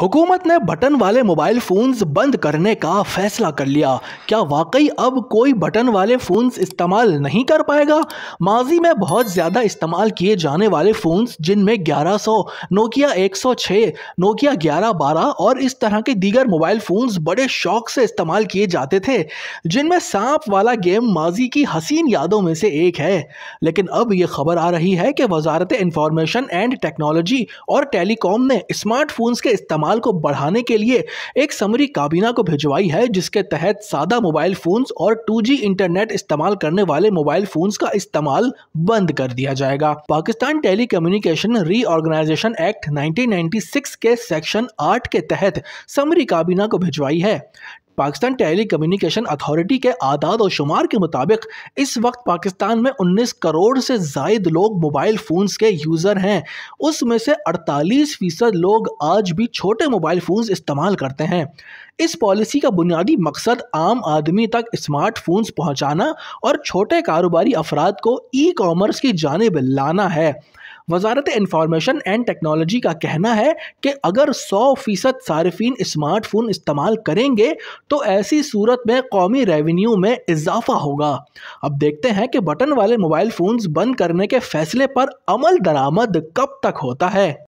हुकूमत ने बटन वाले मोबाइल फ़ोन्स बंद करने का फैसला कर लिया क्या वाकई अब कोई बटन वाले फ़ोन्स इस्तेमाल नहीं कर पाएगा माजी में बहुत ज़्यादा इस्तेमाल किए जाने वाले फ़ोन्स जिनमें 1100, नोकिया 106, नोकिया 1112 और इस तरह के दीगर मोबाइल फ़ोन्स बड़े शौक से इस्तेमाल किए जाते थे जिनमें सांप वाला गेम माजी की हसीन यादों में से एक है लेकिन अब ये खबर आ रही है कि वजारत इंफॉर्मेशन एंड टेक्नोलॉजी और टेलीकॉम ने स्मार्टफोन्स के इस्तेमाल इस्तेमाल को बढ़ाने के लिए एक समरी काबीना को भिजवाई है जिसके तहत सादा मोबाइल फ़ोन्स और 2G इंटरनेट इस्तेमाल करने वाले मोबाइल फ़ोन्स का इस्तेमाल बंद कर दिया जाएगा Pakistan telecommunication reorganization act 1996 के सेक्शन 8 के तहत समरी काबीना को भिजवाई है पाकिस्तान टेली कम्युनिकेशन अथॉरिटी के आदाद और शुमार के मुताबिक इस वक्त पाकिस्तान में 19 करोड़ से जायद लोग मोबाइल फ़ोन्स के यूज़र हैं उसमें से 48 फ़ीसद लोग आज भी छोटे मोबाइल फ़ोन्स इस्तेमाल करते हैं इस पॉलिसी का बुनियादी मकसद आम आदमी तक स्मार्टफोन्स पहुँचाना और छोटे कारोबारी अफराद को ई कॉमर्स की जानब लाना है वजारत इंफॉर्मेशन एंड टेक्नोलॉजी का कहना है कि अगर सौ फ़ीसद सार्फिन स्मार्टफोन इस्तेमाल करेंगे तो ऐसी सूरत में कौमी रेवेन्यू में इजाफा होगा अब देखते हैं कि बटन वाले मोबाइल फ़ोन्स बंद करने के फैसले पर अमल दरामद कब तक होता है